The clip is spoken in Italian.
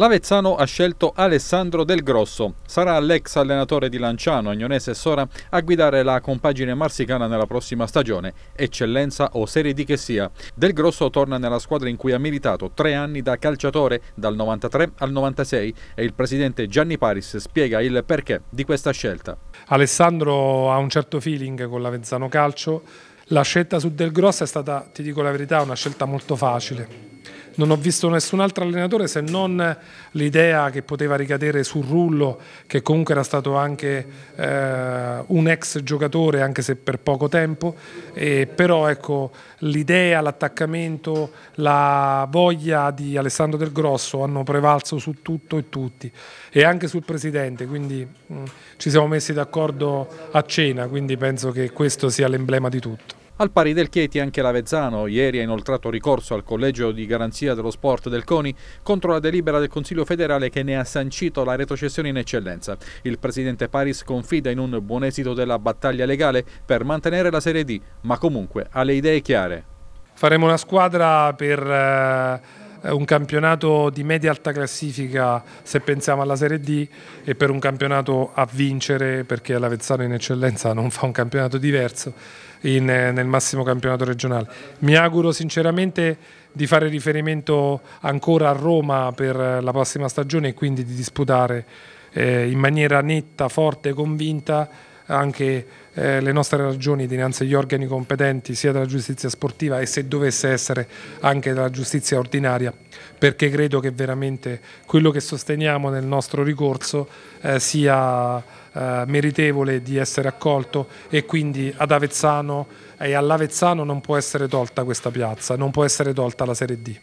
L'Avezzano ha scelto Alessandro Del Grosso. Sarà l'ex allenatore di Lanciano, Agnonese e Sora a guidare la compagine marsicana nella prossima stagione, eccellenza o serie di che sia. Del Grosso torna nella squadra in cui ha militato tre anni da calciatore dal 93 al 96 e il presidente Gianni Paris spiega il perché di questa scelta. Alessandro ha un certo feeling con l'Avezzano Calcio. La scelta su Del Grosso è stata, ti dico la verità, una scelta molto facile non ho visto nessun altro allenatore se non l'idea che poteva ricadere su Rullo, che comunque era stato anche eh, un ex giocatore, anche se per poco tempo, e però ecco, l'idea, l'attaccamento, la voglia di Alessandro Del Grosso hanno prevalso su tutto e tutti e anche sul Presidente, quindi mh, mm, ci siamo messi d'accordo a cena, quindi penso che questo sia l'emblema di tutto. Al pari del Chieti anche l'Avezzano, ieri ha inoltrato ricorso al Collegio di Garanzia dello Sport del CONI contro la delibera del Consiglio federale che ne ha sancito la retrocessione in eccellenza. Il presidente Paris confida in un buon esito della battaglia legale per mantenere la Serie D, ma comunque ha le idee chiare. Faremo una squadra per... Eh un campionato di media alta classifica se pensiamo alla Serie D e per un campionato a vincere perché l'Avezzano in eccellenza non fa un campionato diverso in, nel massimo campionato regionale. Mi auguro sinceramente di fare riferimento ancora a Roma per la prossima stagione e quindi di disputare eh, in maniera netta, forte e convinta anche eh, le nostre ragioni dinanzi agli organi competenti sia della giustizia sportiva e se dovesse essere anche della giustizia ordinaria perché credo che veramente quello che sosteniamo nel nostro ricorso eh, sia eh, meritevole di essere accolto e quindi ad Avezzano e all'Avezzano non può essere tolta questa piazza, non può essere tolta la Serie D.